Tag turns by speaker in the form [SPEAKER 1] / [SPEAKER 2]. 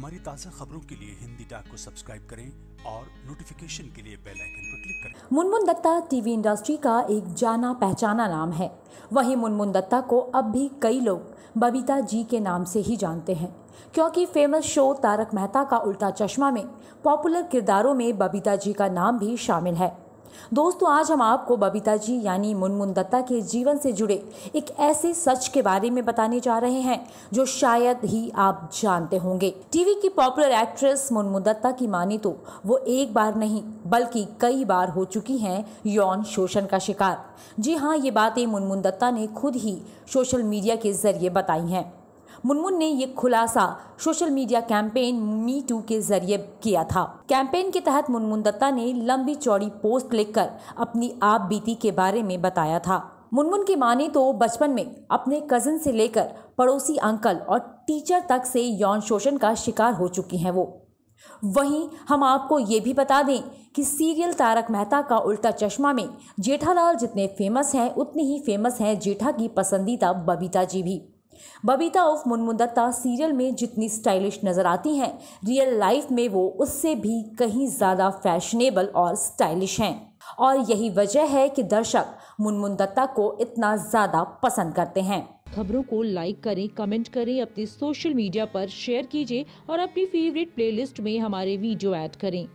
[SPEAKER 1] हमारी ताज़ा खबरों के लिए हिंदी डॉट को सब्सक्राइब करें और नोटिफिकेशन के लिए बेल आइकन पर क्लिक करें मुनमुन दत्ता टीवी इंडस्ट्री का एक जाना पहचाना नाम है वहीं मुनमुन दत्ता को अब भी कई लोग बबीता जी के नाम से ही जानते हैं क्योंकि फेमस शो तारक मेहता का उल्टा चश्मा में पॉपुलर किरदारों में बबीता जी का नाम भी शामिल है दोस्तों आज हम आपको बबीता जी यानी मुनमुन दत्ता के जीवन से जुड़े एक ऐसे सच के बारे में बताने जा रहे हैं जो शायद ही आप जानते होंगे टीवी की पॉपुलर एक्ट्रेस मुनमुन दत्ता की माने तो वो एक बार नहीं बल्कि कई बार हो चुकी हैं यौन शोषण का शिकार जी हाँ ये बातें मुनमुन दत्ता ने खुद ही सोशल मीडिया के जरिए बताई हैं मुनमुन ने ये खुलासा social media campaign me too के जरिए किया था कैंपेन के तहत मुनमुन दत्ता ने लंबी चौड़ी पोस्ट लिखकर अपनी आप बीती के बारे में बताया था मुनमुन की माने तो बचपन में अपने कजन से लेकर पड़ोसी अंकल और टीचर तक से यौन शोषण का शिकार हो चुकी हैं वो वहीं हम आपको ये भी बता दें कि सीरियल तारक मेहता का उल्टा चश्मा में जेठालाल जितने फेमस हैं उतनी ही फेमस हैं जेठा की पसंदीदा बबीता जी भी बबीता ऑफ मुनमुदत्ता सीरियल में जितनी स्टाइलिश नज़र आती हैं रियल लाइफ में वो उससे भी कहीं ज़्यादा फैशनेबल और स्टाइलिश हैं और यही वजह है कि दर्शक मुनमुन दत्ता को इतना ज़्यादा पसंद करते हैं खबरों को लाइक करें कमेंट करें अपने सोशल मीडिया पर शेयर कीजिए और अपनी फेवरेट प्लेलिस्ट में हमारे वीडियो ऐड करें